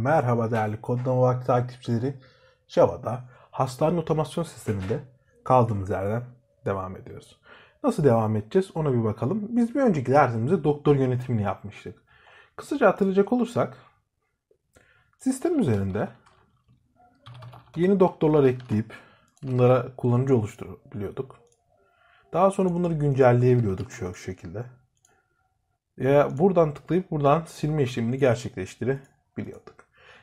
Merhaba değerli Kodlama Vakti takipçileri. Java'da hastane otomasyon sisteminde kaldığımız yerden devam ediyoruz. Nasıl devam edeceğiz ona bir bakalım. Biz bir önceki dersimizde doktor yönetimini yapmıştık. Kısaca hatırlayacak olursak sistem üzerinde yeni doktorlar ekleyip bunlara kullanıcı oluşturabiliyorduk. Daha sonra bunları güncelleyebiliyorduk şu şekilde. Ya buradan tıklayıp buradan silme işlemini gerçekleştirebiliyorduk.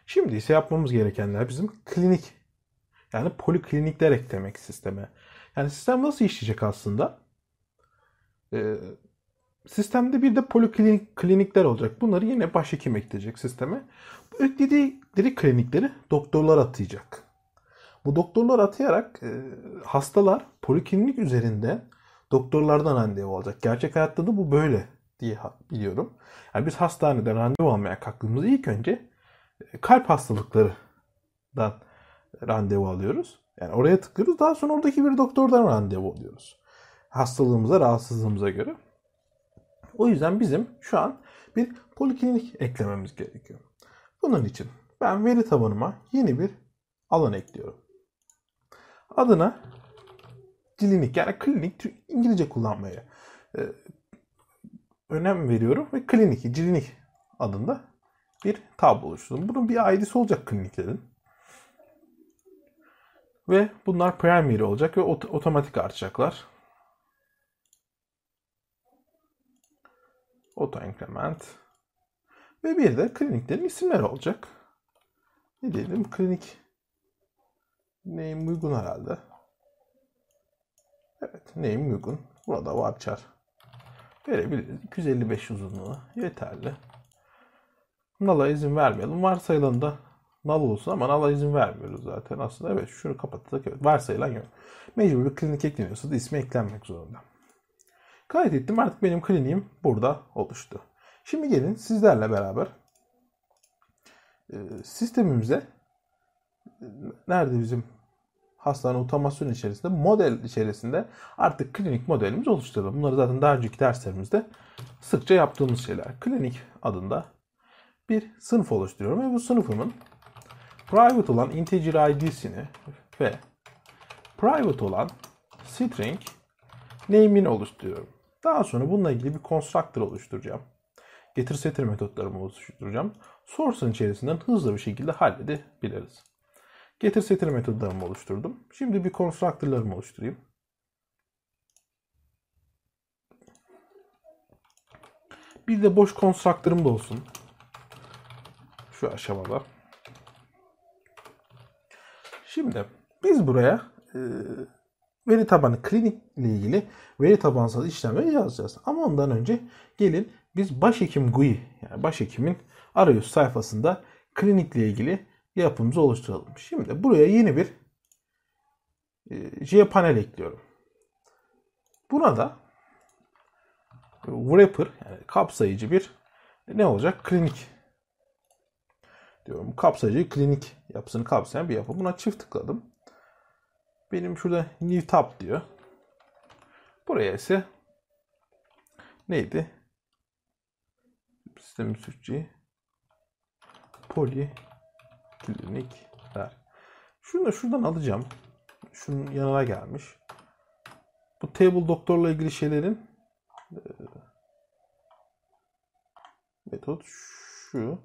Şimdi ise yapmamız gerekenler bizim klinik yani poliklinikler eklemek sisteme. Yani sistem nasıl işleyecek aslında? Ee, sistemde bir de poliklinik klinikler olacak. Bunları yine başhekim ekleyecek sisteme. Bu eklediği klinikleri doktorlar atayacak. Bu doktorlar atayarak e, hastalar poliklinik üzerinde doktorlardan randevu alacak. Gerçek hayatta da bu böyle diye biliyorum. Yani biz hastaneden randevu almaya kalktığımızda ilk önce kalp hastalıklarından randevu alıyoruz. Yani oraya tıklıyoruz. Daha sonra oradaki bir doktordan randevu alıyoruz. Hastalığımıza, rahatsızlığımıza göre. O yüzden bizim şu an bir poliklinik eklememiz gerekiyor. Bunun için ben veri tabanıma yeni bir alan ekliyorum. Adına klinik yani klinik İngilizce kullanmaya e, önem veriyorum ve klinik, klinik adında bir tablo oluşturdum. Bunun bir ID'si olacak kliniklerin Ve bunlar primary olacak ve ot otomatik artacaklar. Auto increment. Ve bir de kliniklerin isimleri olacak. Ne diyelim klinik name uygun herhalde. Evet name uygun. Burada varchar verebiliriz. 255 uzunluğu yeterli. Null'a izin vermeyelim. Varsayılan da nal olsun ama null'a izin vermiyoruz zaten. Aslında evet şunu kapattık. Evet, varsayılan yok. Mecbur bir klinik ekleniyorsa da ismi eklenmek zorunda. Kaydettim artık benim kliniğim burada oluştu. Şimdi gelin sizlerle beraber e, sistemimize nerede bizim hastane otomasyon içerisinde model içerisinde artık klinik modelimiz oluşturalım. Bunları zaten daha önceki derslerimizde sıkça yaptığımız şeyler. Klinik adında bir sınıf oluşturuyorum ve bu sınıfımın private olan integer id'sini ve private olan string name'ini oluşturuyorum. Daha sonra bununla ilgili bir constructor oluşturacağım. Getir setir metotlarımı oluşturacağım. Source'ın içerisinden hızlı bir şekilde halledebiliriz. Getir setir metodlarımı oluşturdum. Şimdi bir constructor'larımı oluşturayım. Bir de boş constructor'ım da olsun şu aşamada. Şimdi biz buraya e, veri tabanı klinikle ilgili veri tabansal işlemleri yazacağız. Ama ondan önce gelin biz başhekim GUI yani başhekimin arayüz sayfasında klinikle ilgili yapımızı oluşturalım. Şimdi buraya yeni bir e, panel ekliyorum. Buna da wrapper yani kapsayıcı bir ne olacak? Klinik diyorum. Kapsayıcı klinik yapısını kapsayan bir yapı. Buna çift tıkladım. Benim şurada new tab diyor. Buraya ise neydi? Sistem Sistemin suççi poliklinikler. Şunu da şuradan alacağım. Şunun yanına gelmiş. Bu table doktorla ilgili şeylerin e, metot şu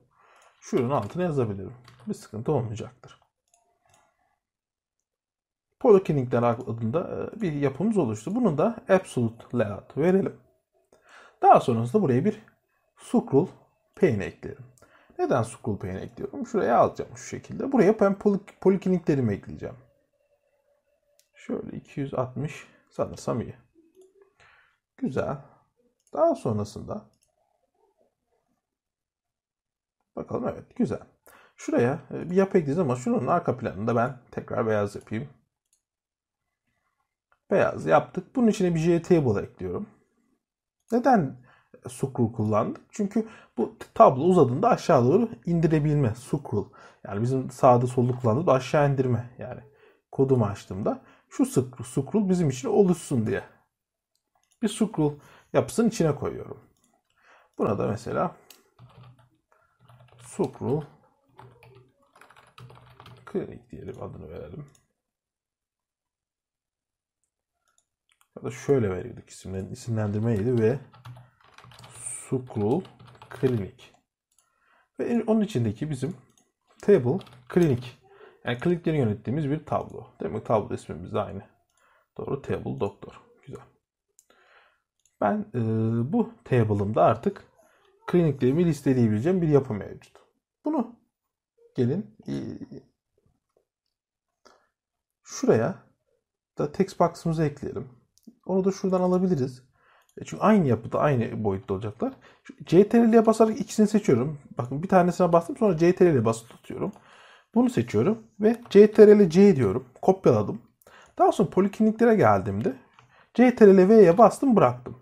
şunun altına yazabilirim. Bir sıkıntı olmayacaktır. Polyklinikler adında e, bir yapımız oluştu. Bunu da absolute layout verelim. Daha sonrasında buraya bir scroll pane ekleyelim. Neden scroll pane ekliyorum? Şuraya alacağım şu şekilde. Buraya ben polikliniklerimi ekleyeceğim. Şöyle 260 sanırsam iyi. Güzel. Daha sonrasında Bakalım evet güzel. Şuraya e, bir yapı ekleyeceğiz ama şunun arka planını da ben tekrar beyaz yapayım. Beyaz yaptık. Bunun içine bir j JTable ekliyorum. Neden scroll kullandık? Çünkü bu tablo uzadığında aşağı doğru indirebilme scroll. Yani bizim sağda solda kullandığımız aşağı indirme. Yani kodumu açtığımda şu scroll bizim için oluşsun diye. Bir scroll yapısının içine koyuyorum. Buna da mesela Sukru Klinik diyelim adını verelim. Ya da şöyle verirdik isimlerin isimlendirmeydi ve Sukru Klinik. Ve onun içindeki bizim table klinik. Yani klinikleri yönettiğimiz bir tablo. Demek mi? Tablo ismimiz de aynı. Doğru. Table doktor. Güzel. Ben e, bu table'ımda artık kliniklerimi listeleyebileceğim bir yapı mevcut. Bunu gelin e, şuraya da text box'ımızı ekleyelim. Onu da şuradan alabiliriz. E, çünkü aynı yapıda, aynı boyutta olacaklar. CTRL'ye basarak ikisini seçiyorum. Bakın bir tanesine bastım sonra CTRL'ye basılı tutuyorum. Bunu seçiyorum ve CTRL C diyorum. Kopyaladım. Daha sonra polikliniklere geldiğimde CTRL V'ye bastım bıraktım.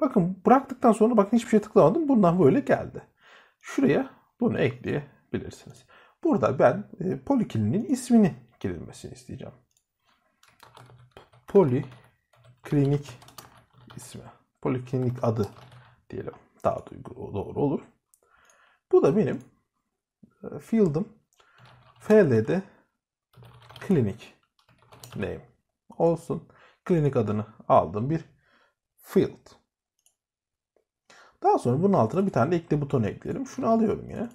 Bakın bıraktıktan sonra bakın hiçbir şey tıklamadım. Bundan böyle geldi. Şuraya bunu ekleyebilirsiniz. Burada ben e, polikliniğin ismini girilmesini isteyeceğim. Poliklinik ismi. Poliklinik adı diyelim. Daha doğru olur. Bu da benim e, field'ım. FL'de klinik name olsun. Klinik adını aldım bir field. Daha sonra bunun altına bir tane de ekle butonu eklerim. Şunu alıyorum yine.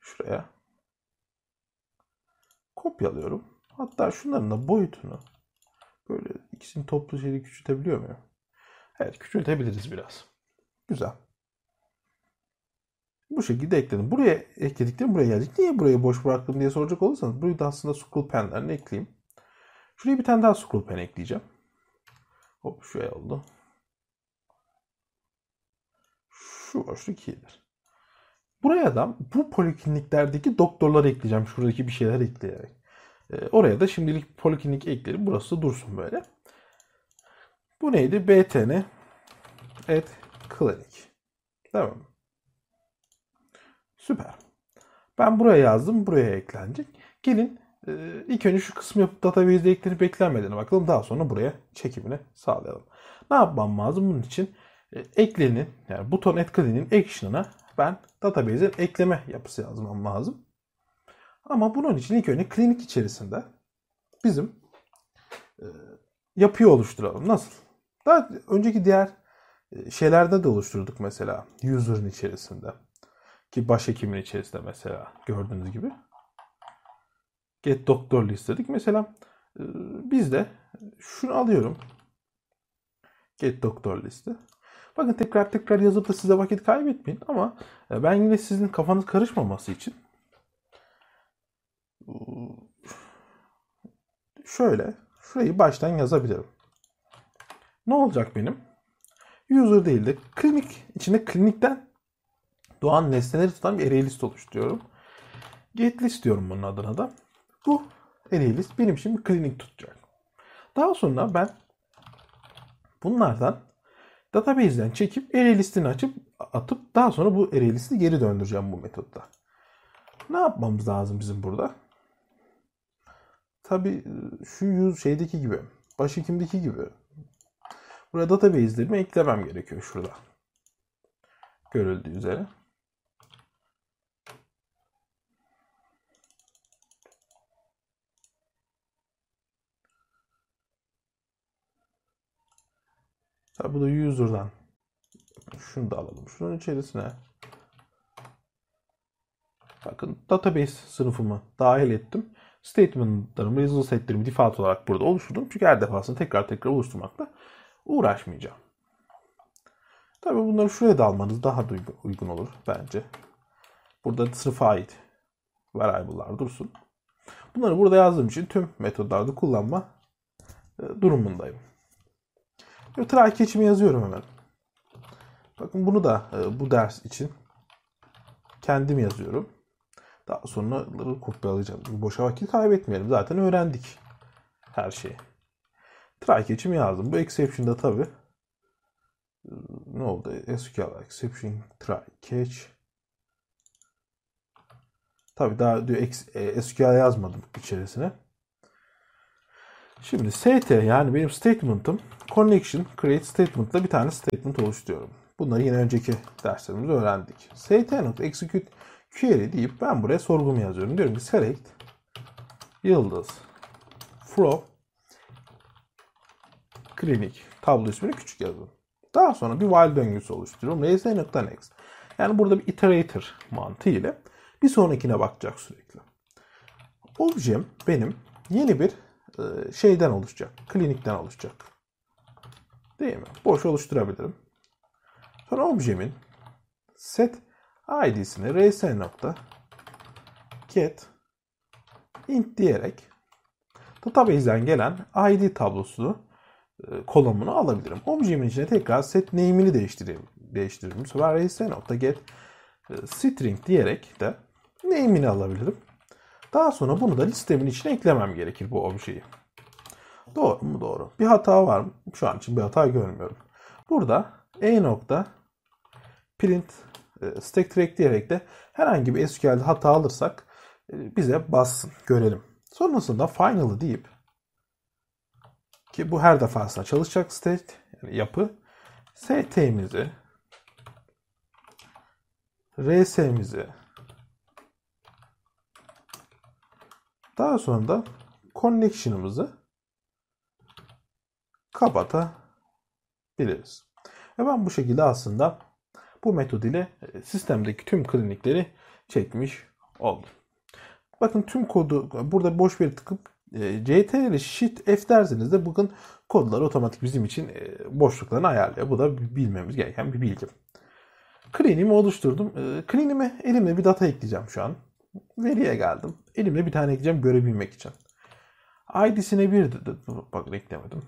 Şuraya. Kopyalıyorum. Hatta şunların da boyutunu böyle ikisini toplu şeyi küçültebiliyor muyum? Evet küçültebiliriz biraz. Güzel. Bu şekilde ekledim. Buraya eklediklerim buraya gelecek. Niye burayı boş bıraktım diye soracak olursanız burayı da aslında scroll penlerini ekleyeyim. Şuraya bir tane daha scroll pen ekleyeceğim. Hop şuraya oldu. şu var şu ikidir. Buraya da bu polikliniklerdeki doktorları ekleyeceğim. Şuradaki bir şeyler ekleyerek. E, oraya da şimdilik poliklinik ekleyelim. Burası dursun böyle. Bu neydi? BTN et klinik. Tamam. Süper. Ben buraya yazdım. Buraya eklenecek. Gelin e, ilk önce şu kısmı yapıp database'de eklenip eklenmediğine bakalım. Daha sonra buraya çekimini sağlayalım. Ne yapmam lazım bunun için? E, eklenin yani buton etkinliğinin action'ına ben database'in ekleme yapısı yazmam lazım. Ama bunun için ilk önce klinik içerisinde bizim e, yapıyı oluşturalım. Nasıl? Daha önceki diğer e, şeylerde de oluşturduk mesela user'ın içerisinde ki başhekimin içerisinde mesela gördüğünüz gibi get doktor listedik. Mesela e, biz de şunu alıyorum. Get doktor listi. Bakın tekrar tekrar yazıp da size vakit kaybetmeyin ama e, ben yine sizin kafanız karışmaması için şöyle şurayı baştan yazabilirim. Ne olacak benim? User değil de klinik içinde klinikten doğan nesneleri tutan bir array list oluşturuyorum. Get list diyorum bunun adına da. Bu array list benim için bir klinik tutacak. Daha sonra ben bunlardan Database'den çekip array listini açıp atıp daha sonra bu array listi geri döndüreceğim bu metotta. Ne yapmamız lazım bizim burada? Tabi e, şu yüz şeydeki gibi, başhekimdeki gibi. Buraya database'lerimi eklemem gerekiyor şurada. Görüldüğü üzere. Tabi bu da user'dan. Şunu da alalım. Şunun içerisine. Bakın database sınıfımı dahil ettim. Statement'larımı, result setlerimi default olarak burada oluşturdum. Çünkü her defasında tekrar tekrar oluşturmakla uğraşmayacağım. Tabi bunları şuraya da almanız daha uygun olur bence. Burada sınıfa ait variable'lar dursun. Bunları burada yazdığım için tüm metodlarda kullanma e, durumundayım. Trakya içimi yazıyorum hemen. Bakın bunu da e, bu ders için kendim yazıyorum. Daha sonra kopyalayacağım. Boşa vakit kaybetmeyelim. Zaten öğrendik her şeyi. Trakya içimi yazdım. Bu exception da tabi. E, ne oldu? SQL exception try catch. Tabi daha diyor e, SQL yazmadım içerisine. Şimdi ST yani benim statement'ım connection create statement ile bir tane statement oluşturuyorum. Bunları yine önceki derslerimizde öğrendik. st.execute query deyip ben buraya sorgumu yazıyorum. Diyorum ki select yıldız from klinik tablo ismini küçük yazdım. Daha sonra bir while döngüsü oluşturuyorum. rs.next yani burada bir iterator mantığı ile bir sonrakine bakacak sürekli. Objem benim yeni bir e, şeyden oluşacak. Klinikten oluşacak. Değil mi? Boş oluşturabilirim. Sonra objemin set id'sini rs nokta get int diyerek database'den gelen id tablosu e, kolomunu alabilirim. Objemin içine tekrar set name'ini değiştireyim. Değiştiririm. Sonra sefer nokta get e, string diyerek de name'ini alabilirim. Daha sonra bunu da listemin içine eklemem gerekir bu objeyi. Doğru mu? Doğru. Bir hata var mı? Şu an için bir hata görmüyorum. Burada e nokta print e, stack track diyerek de herhangi bir SQL'de hata alırsak e, bize bassın. Görelim. Sonrasında final'ı deyip ki bu her defasında çalışacak state yani yapı st'mizi rs'mizi Daha sonra da connection'ımızı kapatabiliriz. Ve ben bu şekilde aslında bu metod ile e, sistemdeki tüm klinikleri çekmiş oldum. Bakın tüm kodu burada boş bir tıkıp e, CTRL Shift F derseniz de bakın kodlar otomatik bizim için e, boşluklarını ayarlıyor. Bu da bilmemiz gereken bir bilgi. Clean'imi oluşturdum. E, Clean'ime elimle bir data ekleyeceğim şu an. Veriye geldim. Elimde bir tane ekleyeceğim görebilmek için. ID'sine 1 dedim. Bak eklemedim.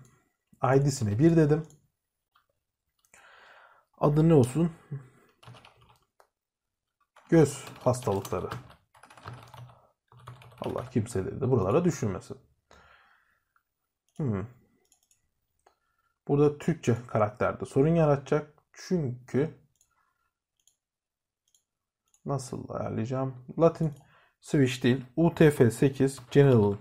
ID'sine 1 dedim. Adı ne olsun? Göz hastalıkları. Allah kimseleri de buralara düşünmesin. Hmm. Burada Türkçe karakterde sorun yaratacak. Çünkü Nasıl ayarlayacağım? Latin switch değil. UTF-8 General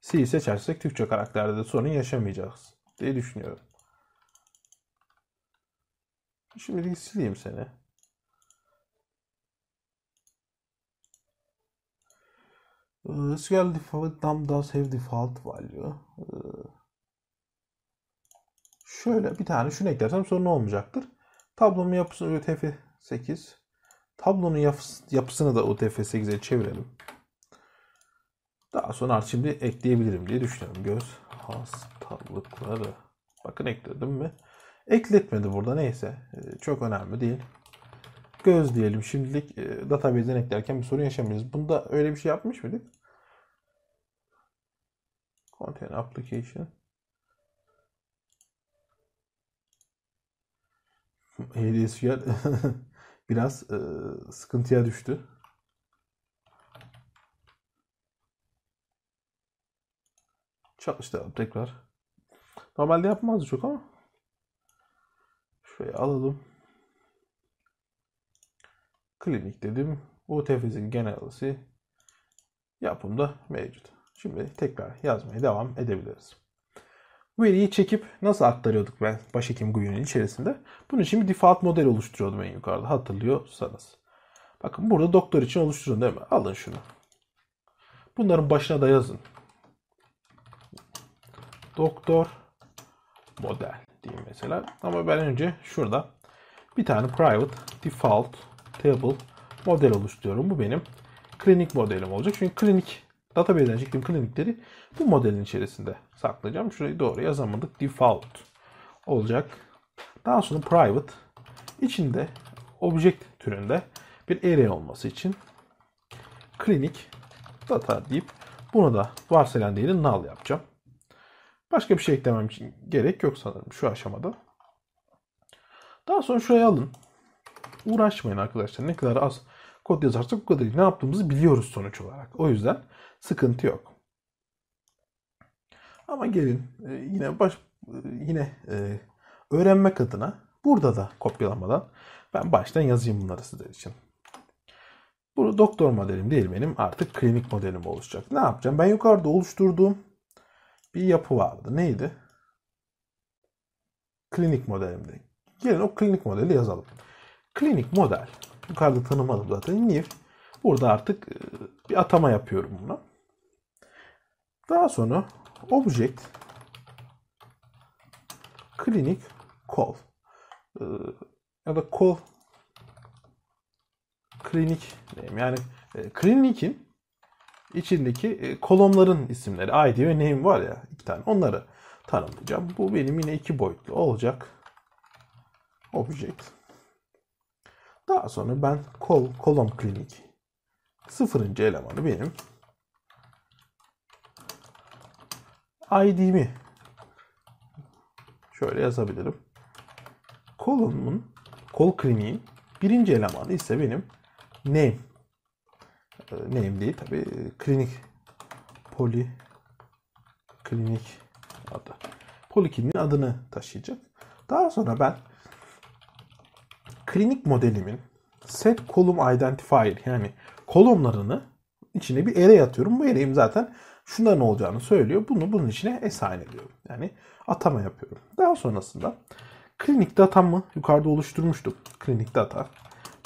C seçersek Türkçe karakterde de sorun yaşamayacağız diye düşünüyorum. Şimdi sileyim seni. Ee, SQL default dump does have default value. Ee, şöyle bir tane şunu eklersem sorun olmayacaktır. Tablomun yapısını UTF-8 Tablonun yapısını da UTF-8'e çevirelim. Daha sonra şimdi ekleyebilirim diye düşünüyorum. Göz hastalıkları. Bakın ekledim mi? Ekletmedi burada neyse. Ee, çok önemli değil. Göz diyelim şimdilik ee, database'den eklerken bir sorun yaşamayız. Bunda öyle bir şey yapmış mıydık? Contain application. ADSQL biraz e, sıkıntıya düştü. Çalıştıralım tekrar. Normalde yapmazdı çok ama. Şöyle alalım. Klinik dedim. UTF'sin genelisi yapımda mevcut. Şimdi tekrar yazmaya devam edebiliriz veriyi çekip nasıl aktarıyorduk ben başhekim GUI'nin içerisinde? Bunun için bir default model oluşturuyordum en yukarıda hatırlıyorsanız. Bakın burada doktor için oluşturun değil mi? Alın şunu. Bunların başına da yazın. Doktor model diyeyim mesela. Ama ben önce şurada bir tane private default table model oluşturuyorum. Bu benim klinik modelim olacak. Çünkü klinik Data Database iklim klinikleri bu modelin içerisinde saklayacağım. Şurayı doğru yazamadık. Default olacak. Daha sonra private içinde object türünde bir array olması için klinik data deyip bunu da varsayılan değeri null yapacağım. Başka bir şey eklemem için gerek yok sanırım şu aşamada. Daha sonra şuraya alın. Uğraşmayın arkadaşlar. Ne kadar az kod yazarsak bu kadar iyi. Ne yaptığımızı biliyoruz sonuç olarak. O yüzden sıkıntı yok. Ama gelin e, yine baş e, yine e, öğrenmek adına burada da kopyalamadan ben baştan yazayım bunları sizler için. Bu doktor modelim değil benim artık klinik modelim oluşacak. Ne yapacağım? Ben yukarıda oluşturduğum bir yapı vardı. Neydi? Klinik modelimdi. Gelin o klinik modeli yazalım. Klinik model. Yukarıda tanımladım zaten. Niye? Burada artık bir atama yapıyorum bunu. Daha sonra object klinik call ee, ya da call klinik name yani e, klinikin içindeki e, kolonların isimleri id ve name var ya iki tane onları tanımlayacağım. Bu benim yine iki boyutlu olacak object. Daha sonra ben kol, kolom klinik sıfırıncı elemanı benim id'mi şöyle yazabilirim. Column'un kol kliniğin birinci elemanı ise benim name. Ee, name değil tabi klinik poli klinik adı. Polikliniğin adını taşıyacak. Daha sonra ben klinik modelimin set column identifier yani kolomlarını içine bir array yatıyorum. Bu array'im zaten ne olacağını söylüyor. Bunu bunun içine esayen ediyorum. Yani atama yapıyorum. Daha sonrasında klinik data mı? Yukarıda oluşturmuştuk klinik data.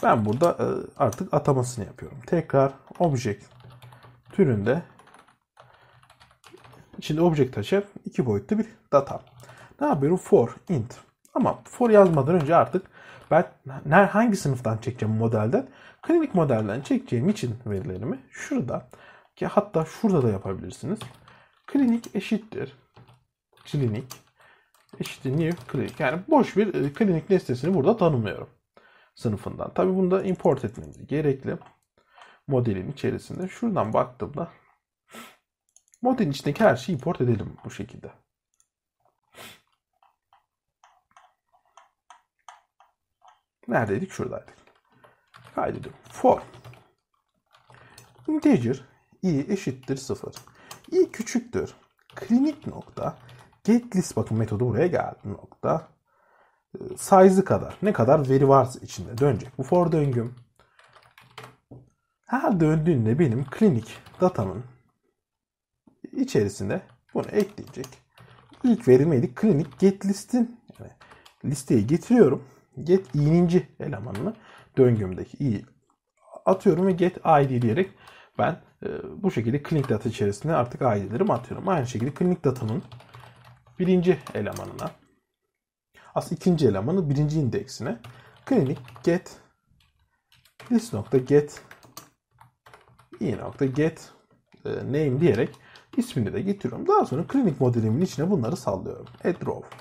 Ben burada e, artık atamasını yapıyorum. Tekrar object türünde içinde object taşıyan iki boyutlu bir data. Ne yapıyorum? For, int. Ama for yazmadan önce artık ben hangi sınıftan çekeceğim modelden? Klinik modelden çekeceğim için verilerimi şurada ki hatta şurada da yapabilirsiniz. Klinik eşittir. Klinik eşittir new klinik. Yani boş bir e, klinik nesnesini burada tanımlıyorum. Sınıfından. Tabi bunu da import etmemiz gerekli. Modelin içerisinde. Şuradan baktığımda modelin içindeki her şeyi import edelim bu şekilde. Neredeydik? Şuradaydık. Kaydediyorum. For integer i eşittir 0. i küçüktür. Klinik nokta get list bakın metodu buraya geldi nokta size'ı kadar ne kadar veri varsa içinde dönecek. Bu for döngüm. Her döndüğünde benim klinik datamın içerisinde bunu ekleyecek. İlk verim neydi? Klinik get listin yani listeyi getiriyorum. Get i'ninci elemanını döngümdeki i atıyorum ve get id diyerek ben e, bu şekilde klinik data içerisinde artık ID'lerimi atıyorum. Aynı şekilde klinik datanın birinci elemanına aslında ikinci elemanı birinci indeksine klinik get this nokta get i nokta get e, name diyerek ismini de getiriyorum. Daha sonra klinik modelimin içine bunları sallıyorum. Add row.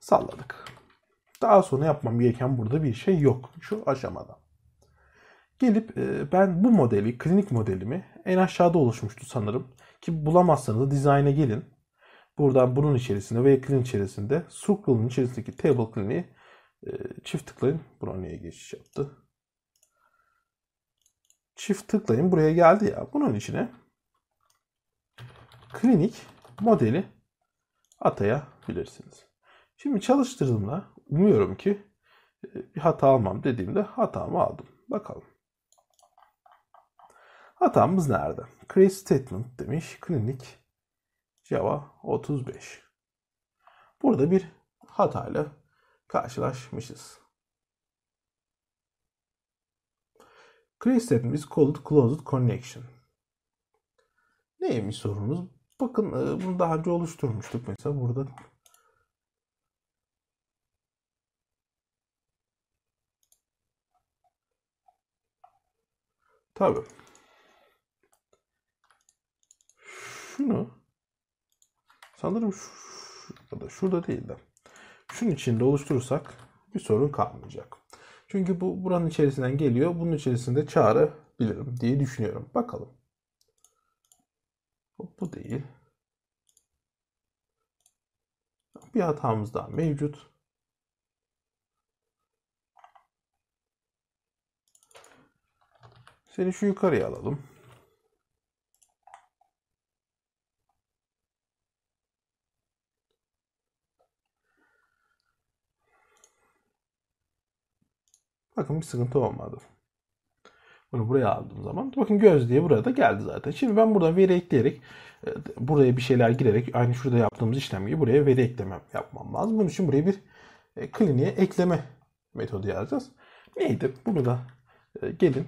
Salladık. Daha sonra yapmam gereken burada bir şey yok şu aşamada. Gelip e, ben bu modeli, klinik modelimi en aşağıda oluşmuştu sanırım. Ki bulamazsanız da dizayna gelin. Buradan bunun içerisinde veya clean içerisinde circle'ın içerisindeki table clean'i e, çift tıklayın. Buna niye geçiş yaptı? Çift tıklayın. Buraya geldi ya. Bunun içine klinik modeli atayabilirsiniz. Şimdi çalıştırdığımda umuyorum ki e, bir hata almam dediğimde hatamı aldım. Bakalım. Hatamız nerede? Chris statement demiş. Klinik Java 35. Burada bir hatayla karşılaşmışız. Create statement is called closed connection. Neymiş sorunuz? Bakın e, bunu daha önce oluşturmuştuk mesela burada. Tabii. Sanırım şurada, şurada de. Şunun içinde oluşturursak bir sorun kalmayacak. Çünkü bu buranın içerisinden geliyor. Bunun içerisinde çağırabilirim diye düşünüyorum. Bakalım. Bu değil. Bir hatamız daha mevcut. Seni şu yukarıya alalım. Bakın bir sıkıntı olmadı. Bunu buraya aldığım zaman bakın göz diye burada geldi zaten. Şimdi ben buradan veri ekleyerek e, buraya bir şeyler girerek aynı şurada yaptığımız işlem gibi buraya veri ekleme yapmam lazım. Bunun için buraya bir e, kliniğe ekleme metodu yazacağız. Neydi? Bunu da e, gelin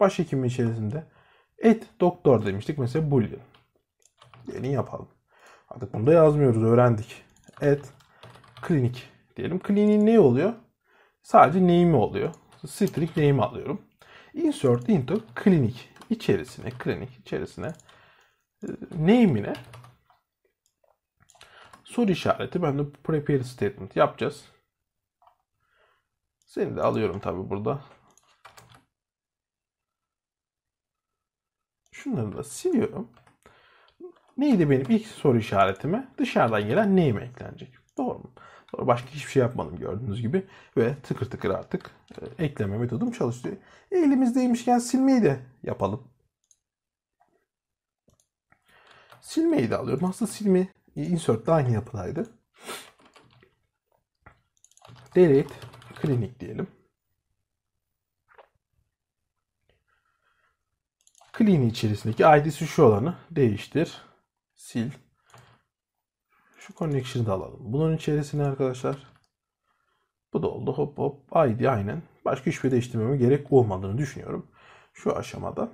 başhekimin içerisinde et doktor demiştik. Mesela boolean. Gelin yapalım. Artık bunu da yazmıyoruz. Öğrendik. Et klinik diyelim. Kliniğin ne oluyor? Sadece name'i oluyor. String name alıyorum. Insert into klinik içerisine, klinik içerisine e, name'ine soru işareti. Ben de prepare statement yapacağız. Seni de alıyorum tabi burada. Şunları da siliyorum. Neydi benim ilk soru işaretime? Dışarıdan gelen neyim eklenecek? Doğru mu? Sonra başka hiçbir şey yapmadım gördüğünüz gibi. Ve tıkır tıkır artık e, ekleme metodum çalıştı. E, elimizdeymişken silmeyi de yapalım. Silmeyi de alıyorum. Aslında silme insert de aynı yapılaydı Delete klinik diyelim. Clean içerisindeki id'si şu olanı değiştir. Sil. Şu connection'ı da alalım. Bunun içerisine arkadaşlar bu da oldu. Hop hop. Haydi aynen. Başka hiçbir değiştirmeme gerek olmadığını düşünüyorum. Şu aşamada.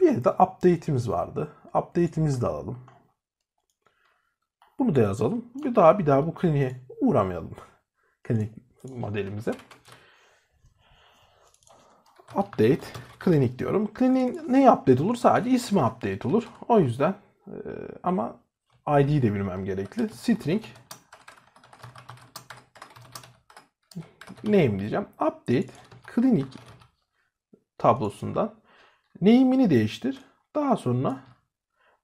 Bir de update'imiz vardı. Update'imizi de alalım. Bunu da yazalım. Bir daha bir daha bu kliniğe uğramayalım. Klinik modelimize. Update klinik diyorum. Kliniğin ne update olur? Sadece ismi update olur. O yüzden e, ama ID de bilmem gerekli. String name diyeceğim. Update klinik tablosundan name'ini değiştir. Daha sonra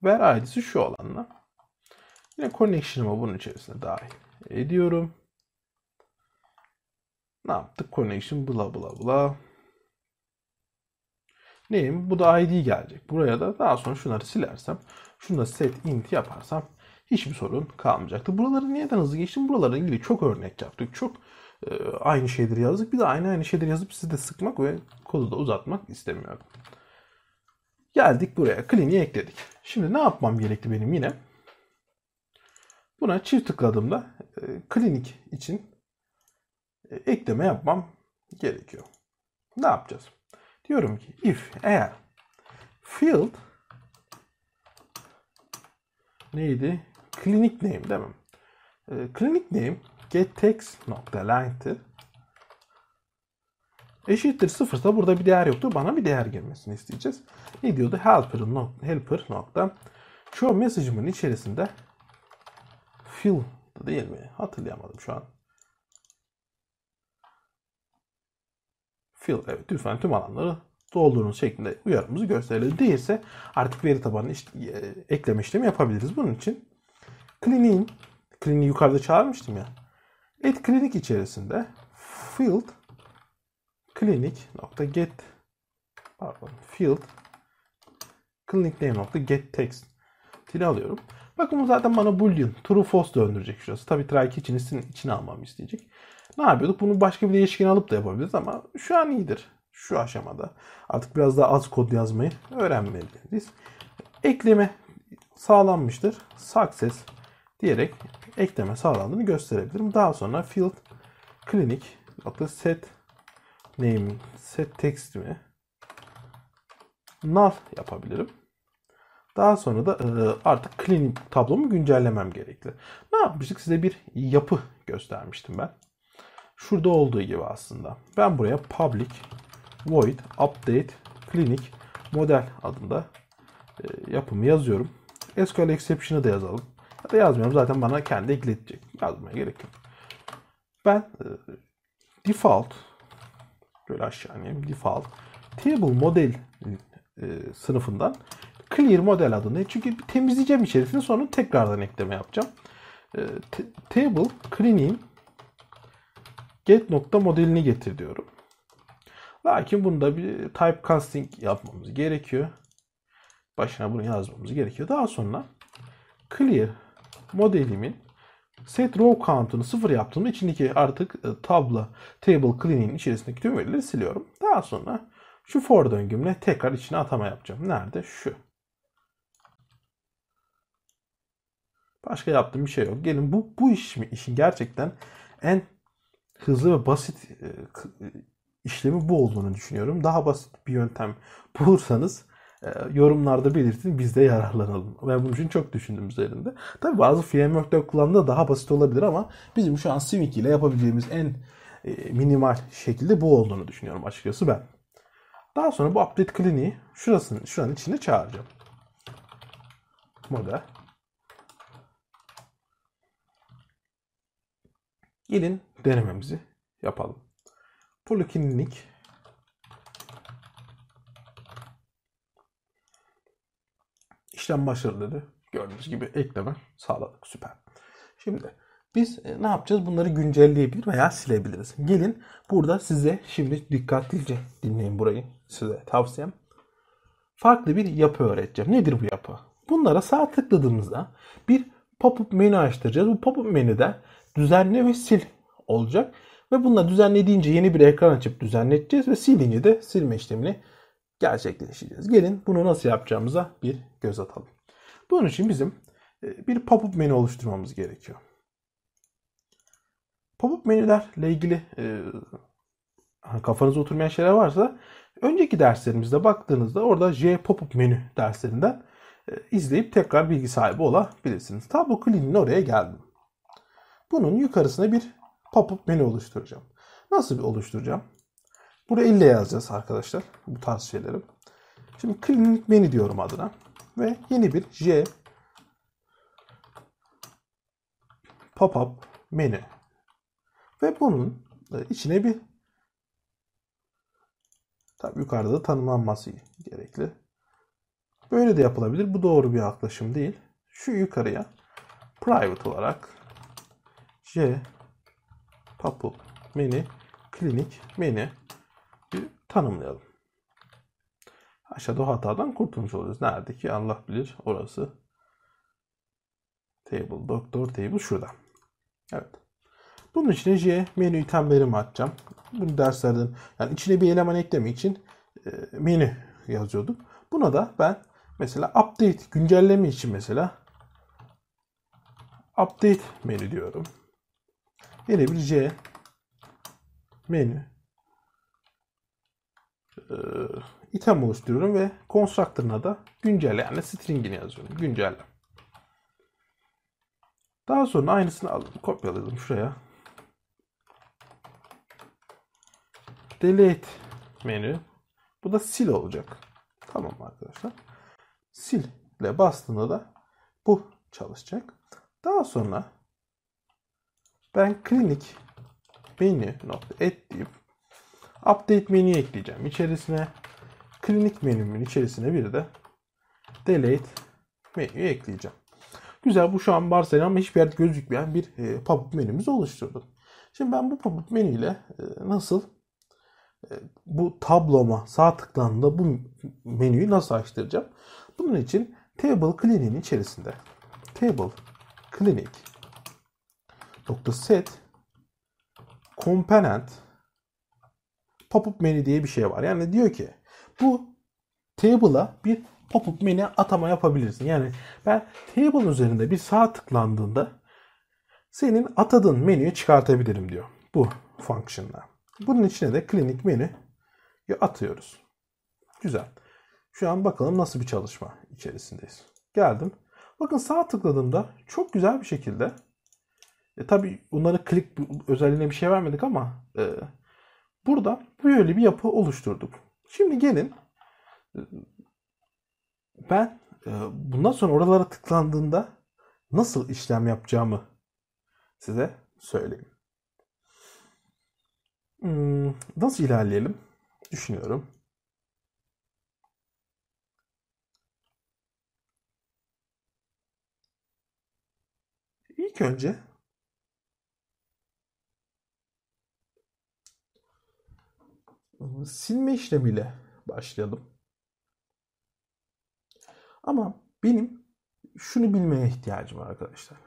ver ID'si şu olanla. Yine connection'ımı bunun içerisine dahil ediyorum. Ne yaptık? Connection bla bla bla. Neyim? Bu da ID gelecek. Buraya da daha sonra şunları silersem, şunu da set int yaparsam hiçbir sorun kalmayacaktı. Buraları neden hızlı geçtim? Buralarla ilgili çok örnek yaptık. Çok e, aynı şeyleri yazdık. Bir de aynı aynı şeyleri yazıp sizi de sıkmak ve kodu da uzatmak istemiyorum. Geldik buraya. Clean'i ekledik. Şimdi ne yapmam gerekti benim yine? Buna çift tıkladığımda e, klinik için e, ekleme yapmam gerekiyor. Ne yapacağız? Diyorum ki if eğer field neydi? clinic name değil mi? Ee, clinic name get text nokta length'tir. Eşittir sıfırsa burada bir değer yoktu. Bana bir değer gelmesini isteyeceğiz. Ne diyordu? Helper, nokta. helper nokta. Şu mesajımın içerisinde fill değil mi? Hatırlayamadım şu an. Fill evet lütfen tüm alanları doldurun şeklinde uyarımızı gösterir. Değilse artık veri tabanını işte, e, ekleme işlemi yapabiliriz. Bunun için kliniğin, kliniği yukarıda çağırmıştım ya. Et klinik içerisinde field klinik nokta get pardon field klinik nokta get text tili alıyorum. Bakın bu zaten bana boolean true false döndürecek şurası. Tabii trike için içine almamı isteyecek. Ne yapıyorduk? Bunu başka bir değişken alıp da yapabiliriz ama şu an iyidir. Şu aşamada. Artık biraz daha az kod yazmayı öğrenmeliyiz. Ekleme sağlanmıştır. Success diyerek ekleme sağlandığını gösterebilirim. Daha sonra field clinic adlı set name set text'imi null yapabilirim. Daha sonra da e, artık clinic tablomu güncellemem gerekli. Ne yapmıştık? Size bir yapı göstermiştim ben. Şurada olduğu gibi aslında. Ben buraya public void update clinic model adında e, yapımı yazıyorum. SQL exception'ı da yazalım da yazmıyorum. Zaten bana kendi ekletecek. Yazmaya gerek yok. Ben e, default böyle aşağı ineyim. Default table model e, sınıfından clear model adını. Çünkü bir temizleyeceğim içerisini sonra tekrardan ekleme yapacağım. E, table cleaning get nokta modelini getir diyorum. Lakin bunda bir type casting yapmamız gerekiyor. Başına bunu yazmamız gerekiyor. Daha sonra clear modelimin set row count'unu sıfır yaptığımda içindeki artık e, tabla table cleaning içerisindeki tüm verileri siliyorum. Daha sonra şu for döngümle tekrar içine atama yapacağım. Nerede? Şu. Başka yaptığım bir şey yok. Gelin bu bu iş mi işin gerçekten en hızlı ve basit e, e, işlemi bu olduğunu düşünüyorum. Daha basit bir yöntem bulursanız e, yorumlarda belirtin biz de yararlanalım. Ben bunun için çok düşündüm üzerinde. Tabi bazı frameworkler kullanımda daha basit olabilir ama bizim şu an Civic ile yapabileceğimiz en e, minimal şekilde bu olduğunu düşünüyorum açıkçası ben. Daha sonra bu update kliniği şurasının, şuranın içine çağıracağım. Moda. Gelin denememizi yapalım. Poliklinik işlem başarıları gördüğünüz gibi ekleme sağladık. Süper. Şimdi biz e, ne yapacağız? Bunları güncelleyebilir veya silebiliriz. Gelin burada size şimdi dikkatlice dinleyin burayı. Size tavsiyem. Farklı bir yapı öğreteceğim. Nedir bu yapı? Bunlara sağ tıkladığımızda bir pop-up menü açtıracağız. Bu pop-up menüde düzenle ve sil olacak. Ve bununla düzenlediğince yeni bir ekran açıp düzenleteceğiz ve silince de silme işlemini gerçekleşeceğiz. Gelin bunu nasıl yapacağımıza bir göz atalım. Bunun için bizim e, bir pop-up menü oluşturmamız gerekiyor. Pop-up menülerle ilgili e, hani kafanıza oturmayan şeyler varsa önceki derslerimizde baktığınızda orada J pop-up menü derslerinden e, izleyip tekrar bilgi sahibi olabilirsiniz. Tablo Klinin oraya geldim. Bunun yukarısına bir pop-up menü oluşturacağım. Nasıl bir oluşturacağım? Buraya ille yazacağız arkadaşlar bu tarz şeyleri. Şimdi klinik menü diyorum adına. Ve yeni bir J pop-up menü. Ve bunun e, içine bir tabi yukarıda da tanımlanması gerekli. Böyle de yapılabilir. Bu doğru bir yaklaşım değil. Şu yukarıya private olarak J pop-up menü klinik menü tanımlayalım. Aşağıda o hatadan kurtulmuş oluruz. Nerede ki Allah bilir orası. Table, doktor table şurada. Evet. Bunun içine J menü itemlerimi atacağım. Bunu derslerden yani içine bir eleman ekleme için e, menü yazıyordum. Buna da ben mesela update güncelleme için mesela update menü diyorum. Yine bir J menü e, item oluşturuyorum ve constructor'ına da güncel yani string'ini yazıyorum. güncel. Daha sonra aynısını alalım. Kopyalayalım şuraya. Delete menü. Bu da sil olacak. Tamam arkadaşlar. Sil ile bastığında da bu çalışacak. Daha sonra ben klinik menü nokta et deyip Update menüyü ekleyeceğim içerisine. Klinik menümün içerisine bir de Delete menüyü ekleyeceğim. Güzel bu şu an varsayılan ama hiçbir yerde gözükmeyen bir e, pop-up menümüzü oluşturdum. Şimdi ben bu pop-up menüyle e, nasıl e, bu tabloma sağ tıklandığında bu menüyü nasıl açtıracağım? Bunun için Table Clinic'in içerisinde Table Clinic nokta component pop-up menü diye bir şey var. Yani diyor ki bu table'a bir pop-up menü atama yapabilirsin. Yani ben table'ın üzerinde bir sağ tıklandığında senin atadığın menüyü çıkartabilirim diyor. Bu function'la. Bunun içine de klinik menüyü atıyoruz. Güzel. Şu an bakalım nasıl bir çalışma içerisindeyiz. Geldim. Bakın sağ tıkladığımda çok güzel bir şekilde e, tabi bunları klik özelliğine bir şey vermedik ama e, Burada böyle bir yapı oluşturduk. Şimdi gelin ben e, bundan sonra oralara tıklandığında nasıl işlem yapacağımı size söyleyeyim. Hmm, nasıl ilerleyelim? Düşünüyorum. İlk önce silme işlemiyle başlayalım. Ama benim şunu bilmeye ihtiyacım var arkadaşlar.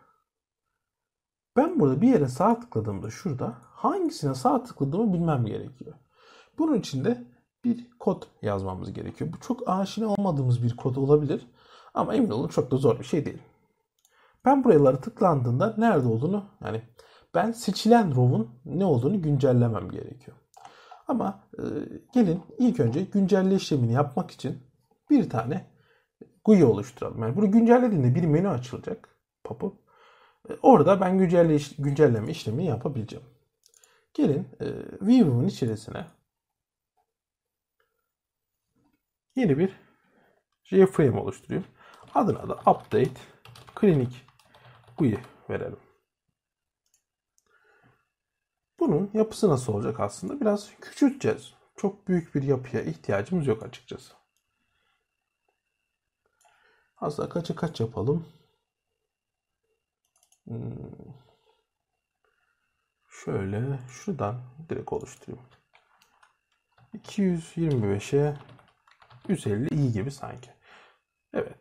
Ben burada bir yere sağ tıkladığımda şurada hangisine sağ tıkladığımı bilmem gerekiyor. Bunun için de bir kod yazmamız gerekiyor. Bu çok aşina olmadığımız bir kod olabilir. Ama emin olun çok da zor bir şey değil. Ben buralara tıklandığında nerede olduğunu yani ben seçilen row'un ne olduğunu güncellemem gerekiyor. Ama e, gelin ilk önce güncelle işlemini yapmak için bir tane GUI oluşturalım. Yani bunu güncellediğinde bir menü açılacak. Pop-up. E, orada ben güncelle güncelleme işlemini yapabileceğim. Gelin e, Vivo'nun içerisine yeni bir JFrame oluşturuyorum. Adına da Update Clinic GUI verelim. Bunun yapısı nasıl olacak aslında? Biraz küçülteceğiz. Çok büyük bir yapıya ihtiyacımız yok açıkçası. Aslında kaça kaç yapalım? Hmm. Şöyle şuradan direkt oluşturayım. 225'e 150 iyi gibi sanki. Evet.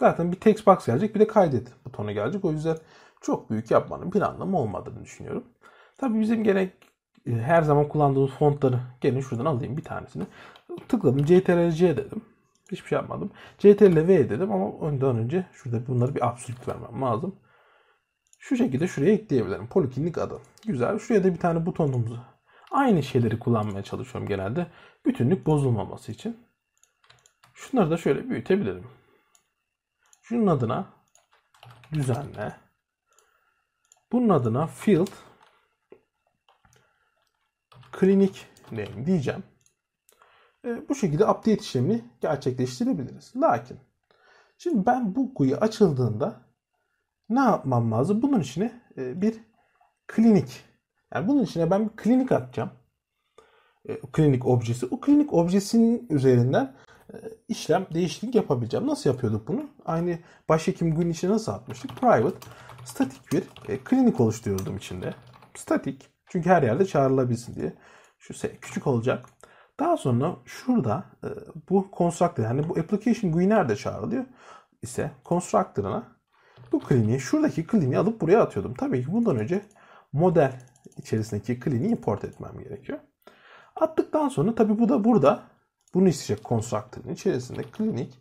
Zaten bir text box gelecek bir de kaydet butonu gelecek. O yüzden çok büyük yapmanın bir anlamı olmadığını düşünüyorum. Tabi bizim gerek e, her zaman kullandığımız fontları gelin şuradan alayım bir tanesini. Tıkladım CTRL-C dedim. Hiçbir şey yapmadım. CTRL-V dedim ama önden önce şurada bunları bir absolut vermem lazım. Şu şekilde şuraya ekleyebilirim. Poliklinik adı. Güzel. Şuraya da bir tane butonumuzu. Aynı şeyleri kullanmaya çalışıyorum genelde. Bütünlük bozulmaması için. Şunları da şöyle büyütebilirim. Şunun adına düzenle. Bunun adına field klinik name diyeceğim. E, bu şekilde update işlemini gerçekleştirebiliriz. Lakin şimdi ben bu GUI açıldığında ne yapmam lazım? Bunun içine e, bir klinik yani bunun içine ben bir klinik atacağım. E, klinik objesi. O klinik objesinin üzerinden e, işlem değişiklik yapabileceğim. Nasıl yapıyorduk bunu? Aynı başhekim gün içine nasıl atmıştık? Private statik bir e, klinik oluşturuyordum içinde. Statik çünkü her yerde çağrılabilsin diye. Şu küçük olacak. Daha sonra şurada e, bu constructor yani bu application GUI nerede çağrılıyor ise constructor'ına bu kliniği şuradaki kliniği alıp buraya atıyordum. Tabii ki bundan önce model içerisindeki kliniği import etmem gerekiyor. Attıktan sonra tabii bu da burada bunu isteyecek constructor'ın içerisinde klinik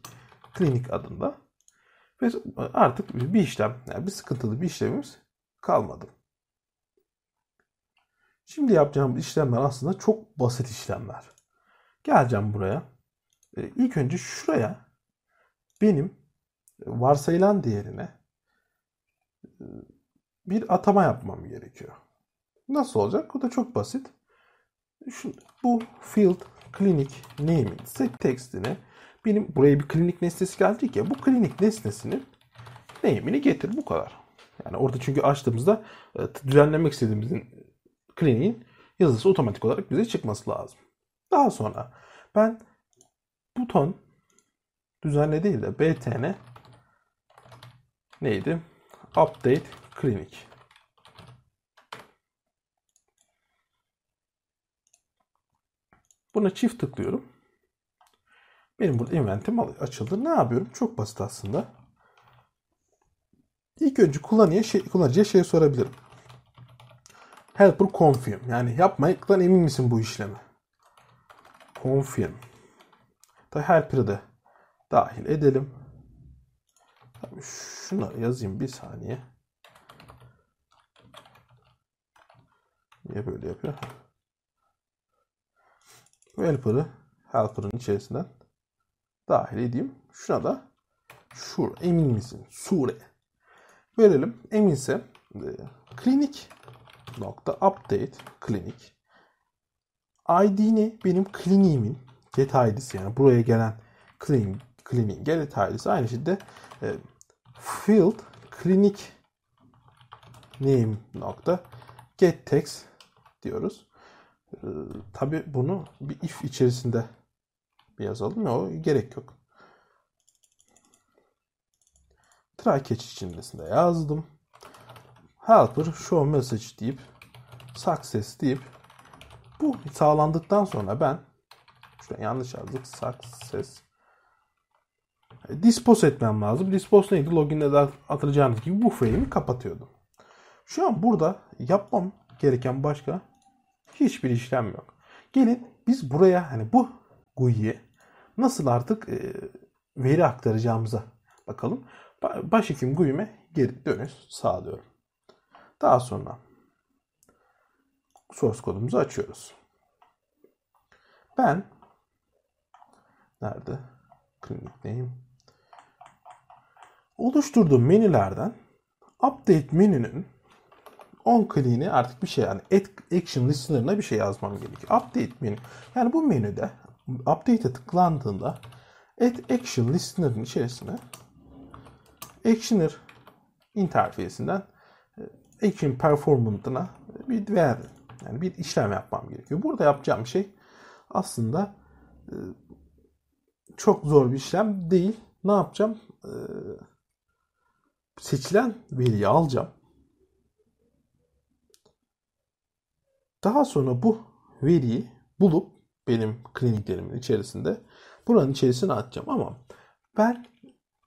klinik adında ve artık bir işlem yani bir sıkıntılı bir işlemimiz kalmadı. Şimdi yapacağım işlemler aslında çok basit işlemler. Geleceğim buraya. Ee, ilk önce şuraya benim e, varsayılan değerine e, bir atama yapmam gerekiyor. Nasıl olacak? Bu da çok basit. Şu, bu field klinik name'in tekstine benim buraya bir klinik nesnesi geldi ya bu klinik nesnesinin name'ini getir bu kadar. Yani orada çünkü açtığımızda e, düzenlemek istediğimizin Kliniğin yazısı otomatik olarak bize çıkması lazım. Daha sonra ben buton düzenle değil de btn neydi? Update Klinik. Buna çift tıklıyorum. Benim burada inventim açıldı. Ne yapıyorum? Çok basit aslında. İlk önce kullanıcıya şey, kullanıcıya şey sorabilirim. Helper confirm. Yani yapmaktan emin misin bu işlemi? Confirm. Da helper'ı da dahil edelim. Şuna yazayım bir saniye. Niye böyle yapıyor? Bu helper'ı helper'ın içerisinden dahil edeyim. Şuna da şur emin misin? Sure. Verelim. Eminse e, klinik nokta update klinik ID'ni benim kliniğimin get ID'si yani buraya gelen klinik kliniğin get ID'si aynı şekilde e, field klinik name nokta get text diyoruz. E, Tabi bunu bir if içerisinde bir yazalım. O gerek yok. Try catch içerisinde yazdım helper show message deyip success deyip bu sağlandıktan sonra ben şuradan yanlış yazdık success e, dispose etmem lazım. Dispose neydi? Login'de de atılacağınız gibi bu frame'i kapatıyordum. Şu an burada yapmam gereken başka hiçbir işlem yok. Gelin biz buraya hani bu GUI'yi nasıl artık e, veri aktaracağımıza bakalım. Baş Başhekim GUI'me geri dönüş sağlıyorum. Daha sonra source kodumuzu açıyoruz. Ben nerede? Klinik name. Oluşturduğum menülerden update menünün on kliğini artık bir şey yani action listener'ına bir şey yazmam gerekiyor. Update menü. Yani bu menüde update'e tıklandığında add action listener'ın içerisine actioner interfeyinden Action Performant'ına bir değer, yani bir işlem yapmam gerekiyor. Burada yapacağım şey aslında e, çok zor bir işlem değil. Ne yapacağım? E, seçilen veriyi alacağım. Daha sonra bu veriyi bulup benim kliniklerimin içerisinde buranın içerisine atacağım ama ben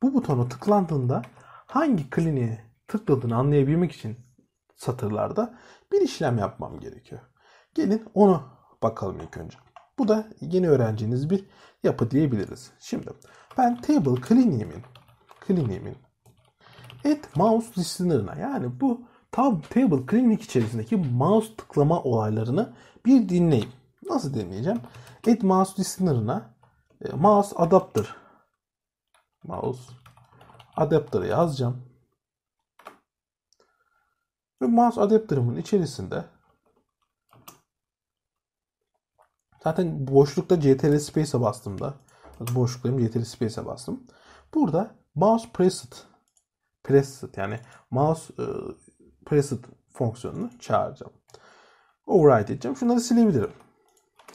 bu butona tıklandığında hangi kliniğe tıkladığını anlayabilmek için satırlarda bir işlem yapmam gerekiyor. Gelin onu bakalım ilk önce. Bu da yeni öğreneceğiniz bir yapı diyebiliriz. Şimdi ben table clean'imin clean'imin et mouse listener'ına yani bu tab table cleaning içerisindeki mouse tıklama olaylarını bir dinleyeyim. Nasıl dinleyeceğim? Et mouse listener'ına e, mouse adapter mouse adapter'ı yazacağım. Ve mouse adapterımın içerisinde zaten boşlukta CTRL Space'e bastığımda boşluklarım CTRL Space'e bastım. Burada mouse preset preset yani mouse e, preset fonksiyonunu çağıracağım. Override edeceğim. Şunları silebilirim.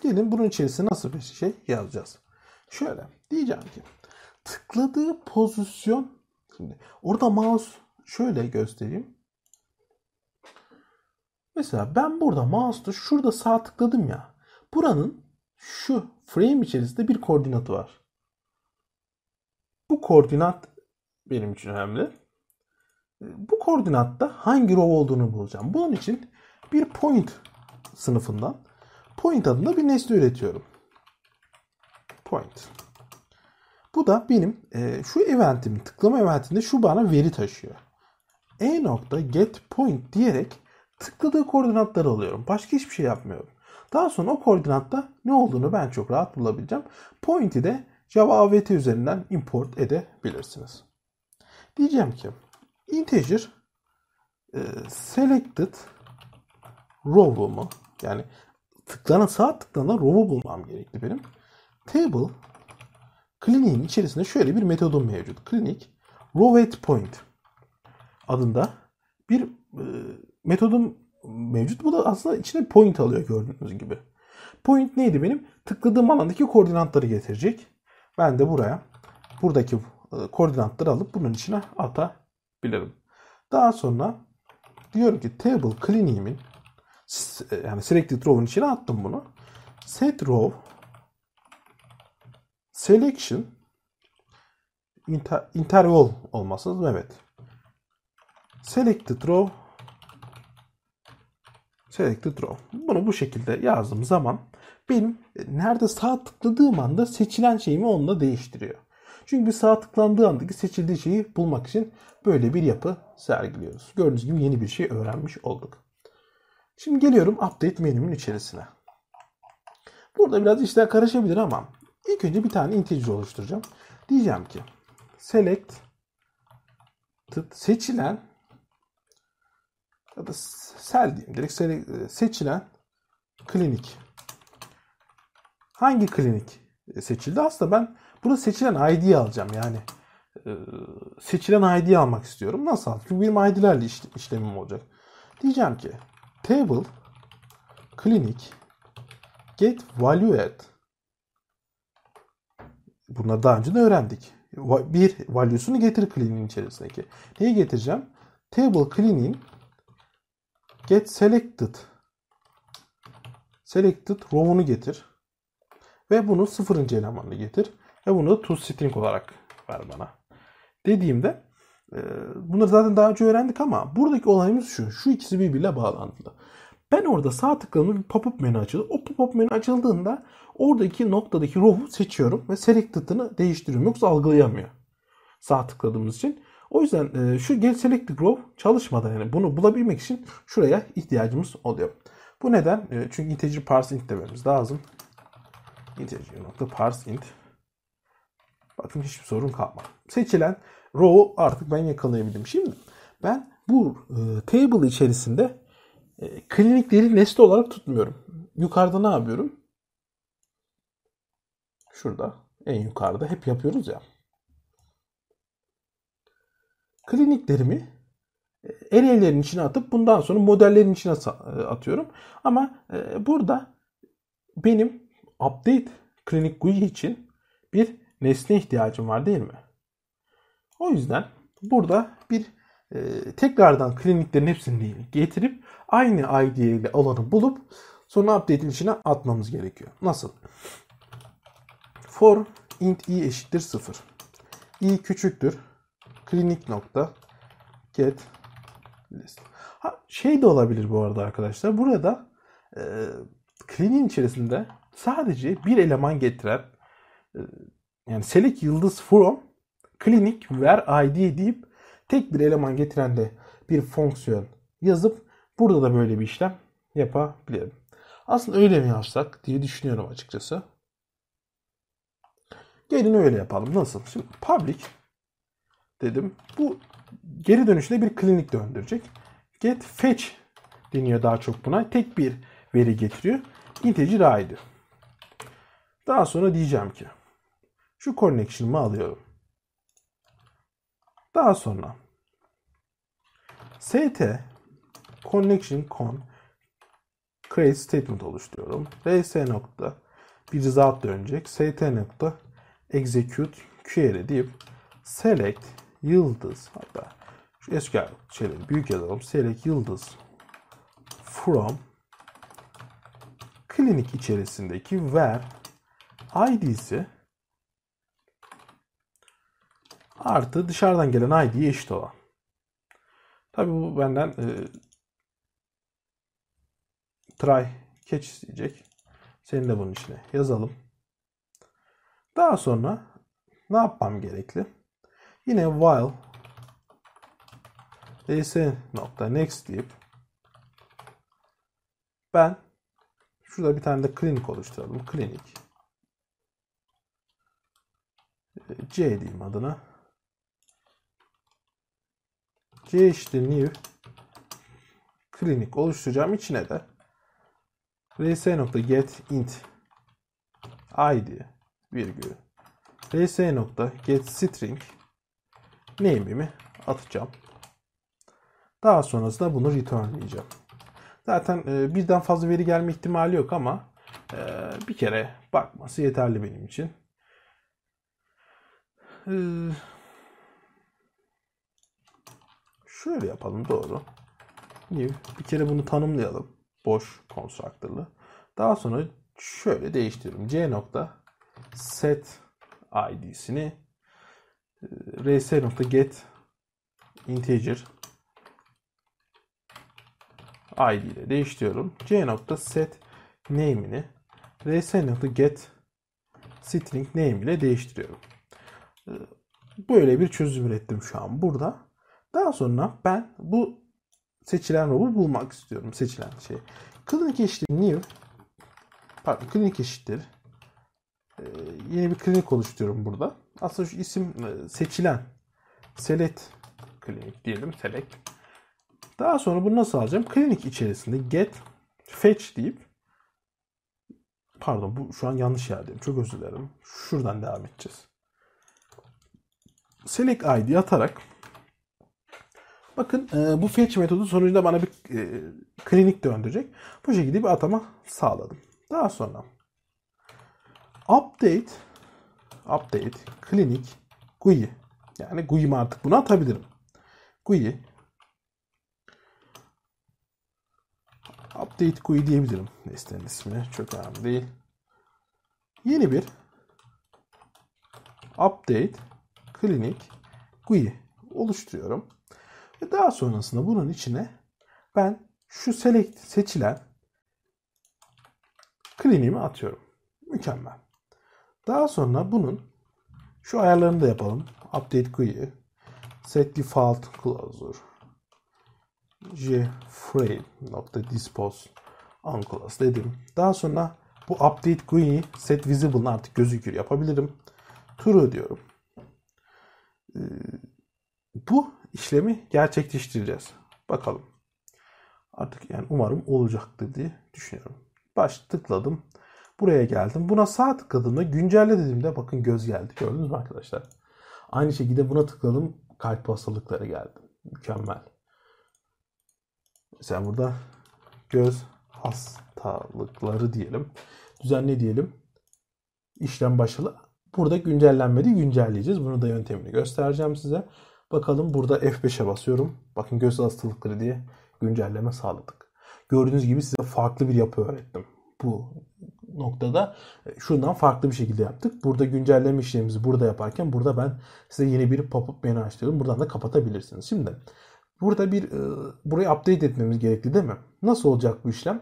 Diyelim bunun içerisine nasıl bir şey yazacağız. Şöyle diyeceğim ki tıkladığı pozisyon şimdi orada mouse şöyle göstereyim. Mesela ben burada mouse'da şurada sağ tıkladım ya. Buranın şu frame içerisinde bir koordinatı var. Bu koordinat benim için önemli. Bu koordinatta hangi row olduğunu bulacağım. Bunun için bir point sınıfından point adında bir nesne üretiyorum. Point. Bu da benim e, şu eventim, tıklama eventinde şu bana veri taşıyor. E nokta get point diyerek tıkladığı koordinatları alıyorum. Başka hiçbir şey yapmıyorum. Daha sonra o koordinatta ne olduğunu ben çok rahat bulabileceğim. Point'i de Java AVT üzerinden import edebilirsiniz. Diyeceğim ki integer e, selected row'umu yani tıklana sağ tıklana row'u bulmam gerekli benim. Table clinic'in içerisinde şöyle bir metodum mevcut. Clinic row at point adında bir e, metodum mevcut. Bu da aslında içine point alıyor gördüğünüz gibi. Point neydi benim? Tıkladığım alandaki koordinatları getirecek. Ben de buraya buradaki e, koordinatları alıp bunun içine atabilirim. Daha sonra diyorum ki table clean'imin e, yani selected row'un içine attım bunu. Set row selection inter, interval olmasınız. Evet. Selected row Selected Draw. Bunu bu şekilde yazdığım zaman benim e, nerede sağ tıkladığım anda seçilen şeyimi onunla değiştiriyor. Çünkü bir sağ tıklandığı andaki seçildiği şeyi bulmak için böyle bir yapı sergiliyoruz. Gördüğünüz gibi yeni bir şey öğrenmiş olduk. Şimdi geliyorum update menümün içerisine. Burada biraz işler karışabilir ama ilk önce bir tane integer oluşturacağım. Diyeceğim ki select seçilen ya da sel diyeyim direkt e, seçilen klinik. Hangi klinik e, seçildi? Aslında ben burada seçilen ID'yi alacağım yani. E, seçilen ID'yi almak istiyorum. Nasıl Çünkü benim ID'lerle işlemim olacak. Diyeceğim ki table klinik get valued Bunları daha önce de öğrendik. Bir value'sunu getir kliniğin içerisindeki. Neyi getireceğim? Table cleaning get selected selected row'unu getir ve bunu sıfırıncı elemanını getir ve bunu da toString olarak ver bana dediğimde e, bunları zaten daha önce öğrendik ama buradaki olayımız şu. Şu ikisi birbiriyle bağlantılı. Ben orada sağ tıkladığımda bir pop-up menü açıldı. O pop-up menü açıldığında oradaki noktadaki row'u seçiyorum ve selected'ını değiştiriyorum. Yoksa algılayamıyor. Sağ tıkladığımız için. O yüzden e, şu get selected row çalışmadan yani bunu bulabilmek için şuraya ihtiyacımız oluyor. Bu neden? E, çünkü integer parse int dememiz lazım. Integer parse int. Bakın hiçbir sorun kalmadı. Seçilen row'u artık ben yakalayabildim. Şimdi ben bu e, table içerisinde e, klinikleri nesne olarak tutmuyorum. Yukarıda ne yapıyorum? Şurada en yukarıda hep yapıyoruz ya kliniklerimi eleylerin içine atıp bundan sonra modellerin içine e, atıyorum. Ama e, burada benim update klinik GUI için bir nesne ihtiyacım var değil mi? O yüzden burada bir e, tekrardan kliniklerin hepsini getirip aynı ID ile alanı bulup sonra update'in içine atmamız gerekiyor. Nasıl? For int i eşittir 0. i küçüktür klinik nokta get list. Ha, şey de olabilir bu arada arkadaşlar. Burada e, kliniğin içerisinde sadece bir eleman getiren e, yani Selik yıldız from klinik ver id deyip tek bir eleman getiren de bir fonksiyon yazıp burada da böyle bir işlem yapabilirim. Aslında öyle mi yapsak diye düşünüyorum açıkçası. Gelin öyle yapalım. Nasıl? Şimdi public dedim. Bu geri dönüşte bir klinik döndürecek. Get fetch deniyor daha çok buna. Tek bir veri getiriyor. Integer a'ydı. Daha sonra diyeceğim ki şu connection'ımı alıyorum. Daha sonra st connection con create statement oluşturuyorum. rs nokta bir result dönecek. st nokta execute query deyip select yıldız hatta şu eski şeyleri büyük yazalım. Seyrek yıldız from klinik içerisindeki where id'si artı dışarıdan gelen id'ye eşit olan. Tabi bu benden e, try catch isteyecek. Seni de bunun içine yazalım. Daha sonra ne yapmam gerekli? Yine while ds.next deyip ben şurada bir tane de klinik oluşturalım. Klinik ee, C diyeyim adına. C işte new klinik oluşturacağım. içine de ls.get int id virgül ls.get string name'imi atacağım. Daha sonrasında bunu returnleyeceğim. Zaten e, birden fazla veri gelme ihtimali yok ama e, bir kere bakması yeterli benim için. E, şöyle yapalım doğru. New. Bir kere bunu tanımlayalım. Boş constructor'lı. Daha sonra şöyle değiştiririm. C nokta set id'sini rs.get integer id ile değiştiriyorum. c.set name'ini rs.get string name ile değiştiriyorum. Böyle bir çözüm ürettim şu an burada. Daha sonra ben bu seçilen rob'u bulmak istiyorum. Seçilen şey. Klinik eşittir new pardon klinik eşittir. Ee, yeni bir klinik oluşturuyorum burada aslında şu isim e, seçilen select klinik diyelim select. Daha sonra bunu nasıl alacağım? Klinik içerisinde get fetch deyip pardon bu şu an yanlış yerdeyim. Çok özür dilerim. Şuradan devam edeceğiz. Select id atarak bakın e, bu fetch metodu sonucunda bana bir e, klinik döndürecek. Bu şekilde bir atama sağladım. Daha sonra update update klinik GUI. Yani GUI'mi artık buna atabilirim. GUI update GUI diyebilirim. Nesnenin ismi çok önemli değil. Yeni bir update klinik GUI oluşturuyorum. Ve daha sonrasında bunun içine ben şu select seçilen kliniğimi atıyorum. Mükemmel. Daha sonra bunun şu ayarlarını da yapalım. Update GUI, set default closure, jframe.dispose unclose dedim. Daha sonra bu update GUI set visible'ın artık gözükür yapabilirim. True diyorum. Ee, bu işlemi gerçekleştireceğiz. Bakalım. Artık yani umarım olacaktır diye düşünüyorum. Baş tıkladım. Buraya geldim. Buna sağ tıkladığımda güncelle dediğimde bakın göz geldi. Gördünüz mü arkadaşlar? Aynı şekilde buna tıkladım. Kalp hastalıkları geldi. Mükemmel. Mesela burada göz hastalıkları diyelim. Düzenle diyelim. İşlem başladı. Burada güncellenmedi. Güncelleyeceğiz. Bunu da yöntemini göstereceğim size. Bakalım burada F5'e basıyorum. Bakın göz hastalıkları diye güncelleme sağladık. Gördüğünüz gibi size farklı bir yapı öğrettim. Bu noktada e, şundan farklı bir şekilde yaptık. Burada güncelleme işlemimizi burada yaparken burada ben size yeni bir pop-up menü açtırdım. Buradan da kapatabilirsiniz. Şimdi burada bir e, burayı update etmemiz gerekli değil mi? Nasıl olacak bu işlem?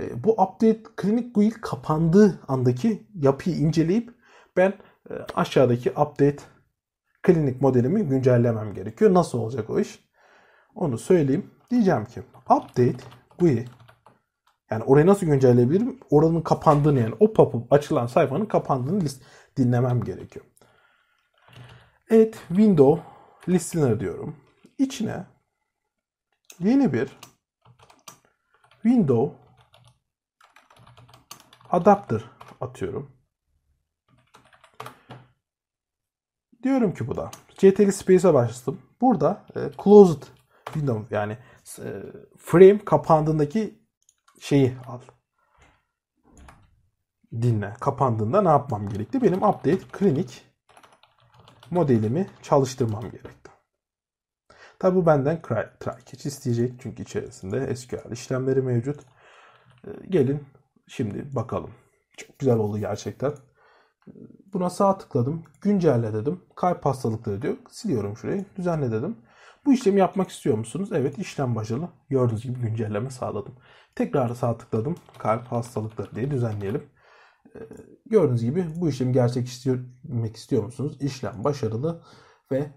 E, bu update klinik GUI kapandığı andaki yapıyı inceleyip ben e, aşağıdaki update klinik modelimi güncellemem gerekiyor. Nasıl olacak o iş? Onu söyleyeyim. Diyeceğim ki update GUI yani orayı nasıl güncelleyebilirim? Oranın kapandığını yani o pop-up açılan sayfanın kapandığını list dinlemem gerekiyor. Evet window listener diyorum. İçine yeni bir window adapter atıyorum. Diyorum ki bu da CTRL Space'e başladım. Burada e, closed window yani e, frame kapandığındaki şeyi al. Dinle. Kapandığında ne yapmam gerekti? Benim update klinik modelimi çalıştırmam gerekti. Tabi bu benden try catch isteyecek çünkü içerisinde SQL işlemleri mevcut. Ee, gelin şimdi bakalım. Çok güzel oldu gerçekten. Buna sağ tıkladım. Güncelle dedim. Kalp hastalıkları diyor. Siliyorum şurayı. Düzenle dedim. Bu işlemi yapmak istiyor musunuz? Evet işlem başarılı. Gördüğünüz gibi güncelleme sağladım. Tekrar sağ tıkladım. Kalp hastalıkları diye düzenleyelim. Ee, gördüğünüz gibi bu işlemi gerçekleştirmek istiyor musunuz? İşlem başarılı ve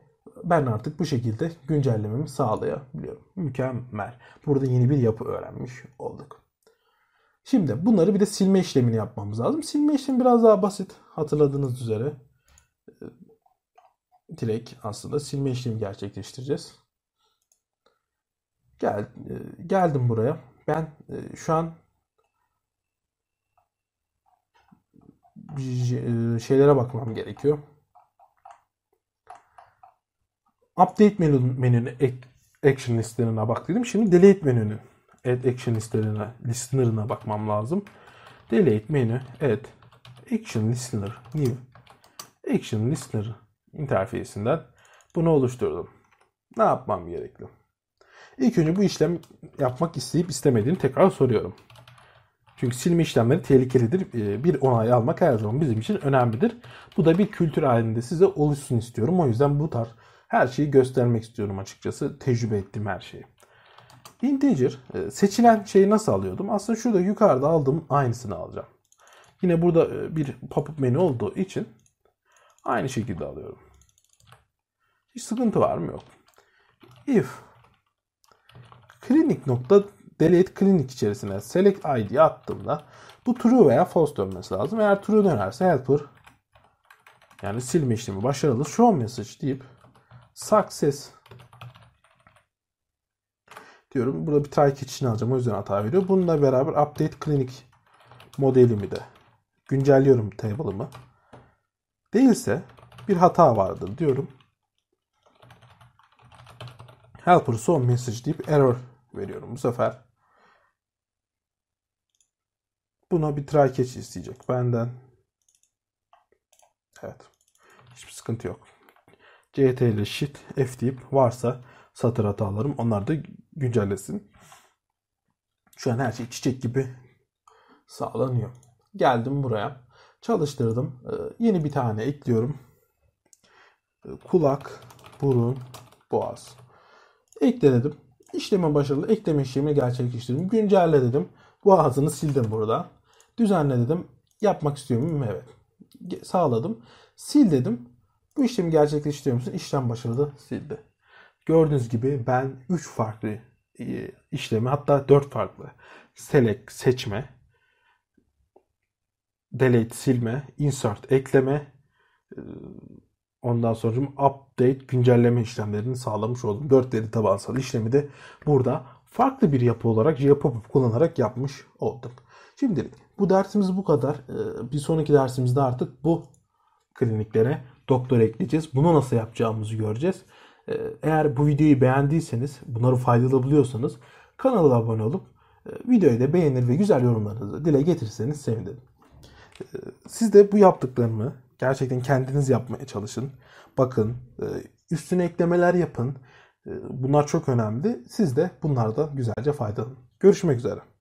ben artık bu şekilde güncellememi sağlayabiliyorum. Mükemmel. Burada yeni bir yapı öğrenmiş olduk. Şimdi bunları bir de silme işlemini yapmamız lazım. Silme işlemi biraz daha basit. Hatırladığınız üzere e, direkt aslında silme işlemi gerçekleştireceğiz. Gel, e, geldim buraya ben e, şu an e, şeylere bakmam gerekiyor. Update menü menünün action listlerine bak dedim. Şimdi delete menünün add action listlerine listener'ına bakmam lazım. Delete menü add action listener new action listener interfeisinden bunu oluşturdum. Ne yapmam gerekli? İlk önce bu işlem yapmak isteyip istemediğini tekrar soruyorum. Çünkü silme işlemleri tehlikelidir. Ee, bir onay almak her zaman bizim için önemlidir. Bu da bir kültür halinde size oluşsun istiyorum. O yüzden bu tarz her şeyi göstermek istiyorum açıkçası. Tecrübe ettim her şeyi. Integer e, seçilen şeyi nasıl alıyordum? Aslında şurada yukarıda aldım aynısını alacağım. Yine burada e, bir pop-up menü olduğu için aynı şekilde alıyorum. Hiç sıkıntı var mı? Yok. If Klinik nokta delete klinik içerisine select id attığımda bu true veya false dönmesi lazım. Eğer true dönerse helper yani silme işlemi başarılı show message deyip success diyorum. Burada bir try keçisini alacağım. O yüzden hata veriyor. Bununla beraber update klinik modelimi de güncelliyorum table'ımı. Değilse bir hata vardır diyorum. Helper son message deyip error veriyorum. Bu sefer buna bir try catch isteyecek benden. Evet. Hiçbir sıkıntı yok. CT ile shit, F deyip varsa satır hatalarım onlar da güncellesin. Şu an her şey çiçek gibi sağlanıyor. Geldim buraya. Çalıştırdım. Ee, yeni bir tane ekliyorum. Ee, kulak, burun, boğaz. Ekle İşleme başarılı. Ekleme işlemi gerçekleştirdim. Güncelle dedim. Bu ağzını sildim burada. Düzenle dedim. Yapmak istiyor muyum? Evet. Sağladım. Sil dedim. Bu işlemi gerçekleştiriyor musun? İşlem başarılı. Sildi. Gördüğünüz gibi ben 3 farklı e, işlemi hatta 4 farklı select seçme delete silme, insert ekleme, e, Ondan sonra update güncelleme işlemlerini sağlamış oldum. 4 veri tabansal işlemi de burada farklı bir yapı olarak yapıp kullanarak yapmış oldum. Şimdi bu dersimiz bu kadar. Ee, bir sonraki dersimizde artık bu kliniklere doktor ekleyeceğiz. Bunu nasıl yapacağımızı göreceğiz. Ee, eğer bu videoyu beğendiyseniz, bunları faydalı buluyorsanız kanala abone olup e, videoyu da beğenir ve güzel yorumlarınızı dile getirirseniz sevinirim. Ee, siz de bu yaptıklarımı Gerçekten kendiniz yapmaya çalışın. Bakın, e, üstüne eklemeler yapın. E, bunlar çok önemli. Siz de bunlardan güzelce faydalanın. Görüşmek üzere.